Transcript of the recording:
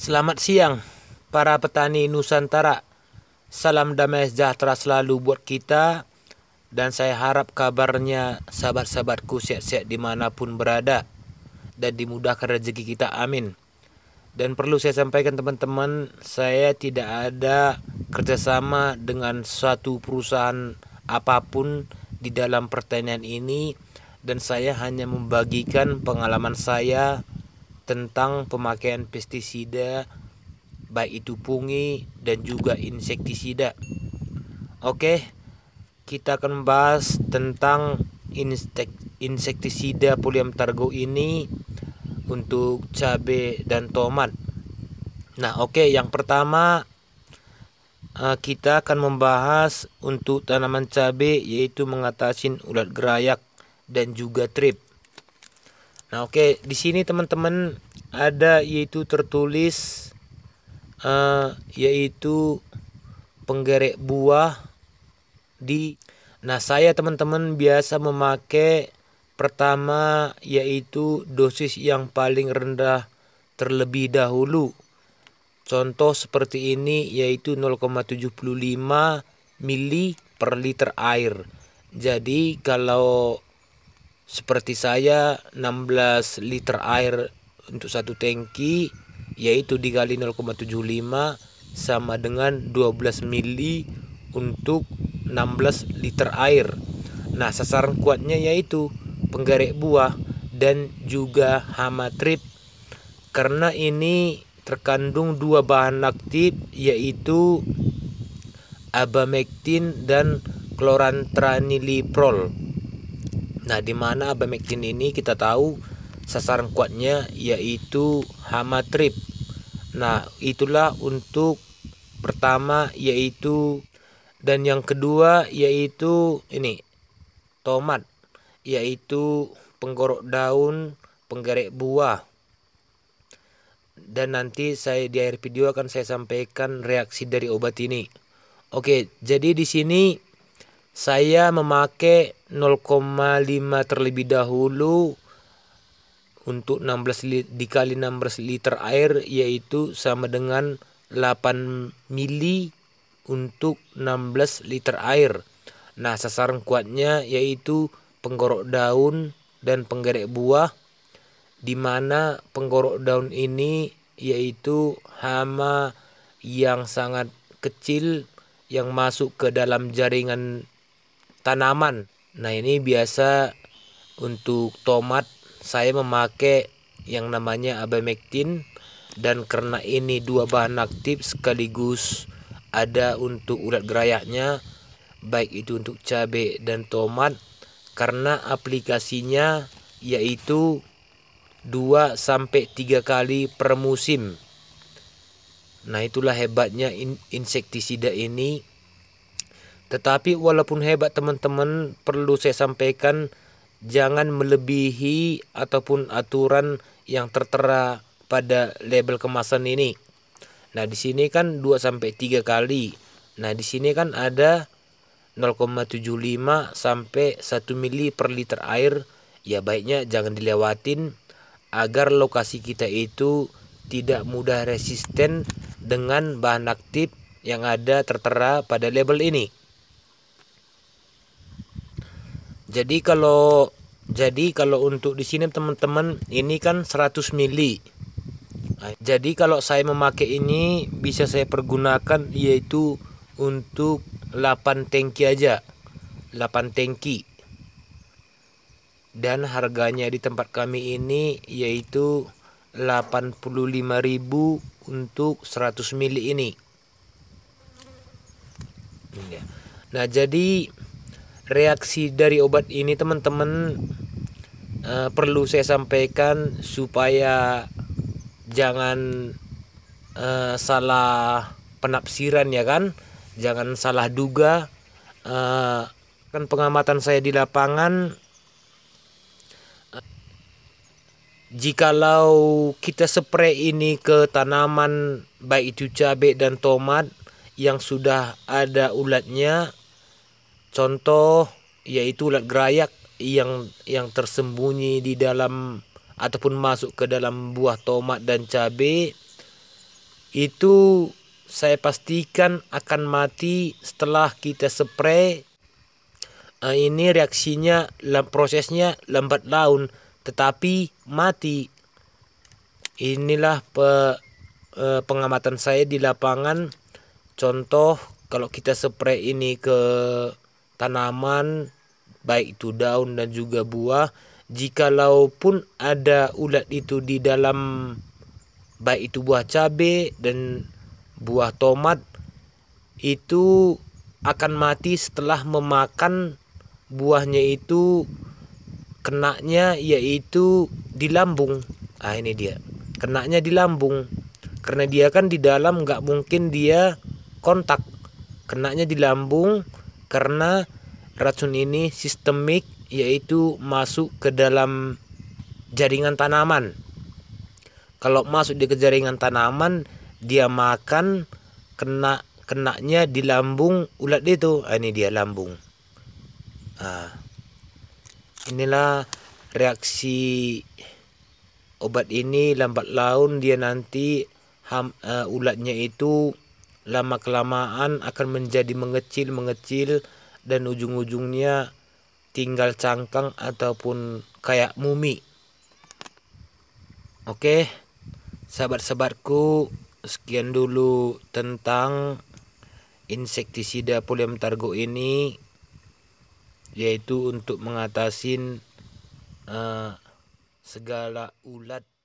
Selamat siang para petani Nusantara. Salam damai sejahtera selalu buat kita dan saya harap kabarnya sahabat-sahabatku sehat-sehat dimanapun berada dan dimudahkan rezeki kita amin. Dan perlu saya sampaikan teman-teman, saya tidak ada kerjasama dengan suatu perusahaan apapun di dalam pertanian ini dan saya hanya membagikan pengalaman saya tentang pemakaian pestisida baik itu fungi dan juga insektisida. Oke, kita akan membahas tentang insektisida targo ini untuk cabai dan tomat. Nah, oke, yang pertama eh, kita akan membahas untuk tanaman cabe yaitu mengatasi ulat gerayak dan juga trip. Nah, oke, okay. di sini teman-teman ada yaitu tertulis uh, yaitu penggerek buah di Nah, saya teman-teman biasa memakai pertama yaitu dosis yang paling rendah terlebih dahulu. Contoh seperti ini yaitu 0,75 mili per liter air. Jadi kalau seperti saya 16 liter air untuk satu tangki yaitu dikali 0,75 sama dengan 12 mili untuk 16 liter air. Nah, sasaran kuatnya yaitu penggerek buah dan juga hama trip karena ini terkandung dua bahan aktif yaitu abamectin dan klorantraniliprol. Nah, di mana abamectin ini kita tahu sasaran kuatnya yaitu hama trip. Nah, itulah untuk pertama yaitu dan yang kedua yaitu ini tomat yaitu penggorok daun, penggerek buah. Dan nanti saya di akhir video akan saya sampaikan reaksi dari obat ini. Oke, jadi di sini saya memakai 0,5 terlebih dahulu untuk 16 lit, dikali 16 liter air yaitu sama dengan 8 mili untuk 16 liter air. Nah, sasaran kuatnya yaitu penggorok daun dan penggerek buah di mana penggorok daun ini yaitu hama yang sangat kecil yang masuk ke dalam jaringan tanaman. Nah, ini biasa untuk tomat saya memakai yang namanya abamectin dan karena ini dua bahan aktif sekaligus ada untuk urat gerayaknya baik itu untuk cabai dan tomat karena aplikasinya yaitu 2 sampai 3 kali per musim. Nah, itulah hebatnya insektisida ini tetapi walaupun hebat teman-teman perlu saya sampaikan jangan melebihi ataupun aturan yang tertera pada label kemasan ini. Nah, di sini kan 2 sampai 3 kali. Nah, di sini kan ada 0,75 sampai 1 mili per liter air. Ya baiknya jangan dilewatin agar lokasi kita itu tidak mudah resisten dengan bahan aktif yang ada tertera pada label ini. jadi kalau jadi kalau untuk di sini teman-teman ini kan 100 mili nah, jadi kalau saya memakai ini bisa saya pergunakan yaitu untuk 8 tangki aja 8 tangki dan harganya di tempat kami ini yaitu 85.000 untuk 100 mili ini iya. nah jadi reaksi dari obat ini teman-teman uh, perlu saya sampaikan supaya jangan uh, salah penafsiran ya kan jangan salah duga uh, kan pengamatan saya di lapangan jikalau kita spray ini ke tanaman baik itu cabai dan tomat yang sudah ada ulatnya Contoh yaitu ulat gerayak yang yang tersembunyi di dalam ataupun masuk ke dalam buah tomat dan cabai itu saya pastikan akan mati setelah kita spray. Nah, ini reaksinya prosesnya lambat laun tetapi mati. Inilah pe, eh, pengamatan saya di lapangan. Contoh kalau kita spray ini ke tanaman baik itu daun dan juga buah jikalau pun ada ulat itu di dalam baik itu buah cabe dan buah tomat itu akan mati setelah memakan buahnya itu kenaknya yaitu di lambung ah ini dia kenaknya di lambung karena dia kan di dalam nggak mungkin dia kontak kenaknya di lambung karena racun ini sistemik yaitu masuk ke dalam jaringan tanaman. Kalau masuk di ke jaringan tanaman, dia makan kena kenaknya di lambung ulat itu. Ah, ini dia lambung. Nah, inilah reaksi obat ini lambat laun dia nanti ham, uh, ulatnya itu lama-kelamaan akan menjadi mengecil-mengecil dan ujung-ujungnya tinggal cangkang ataupun kayak mumi. Oke, sahabat-sahabatku, sekian dulu tentang insektisida polium targo ini yaitu untuk mengatasi uh, segala ulat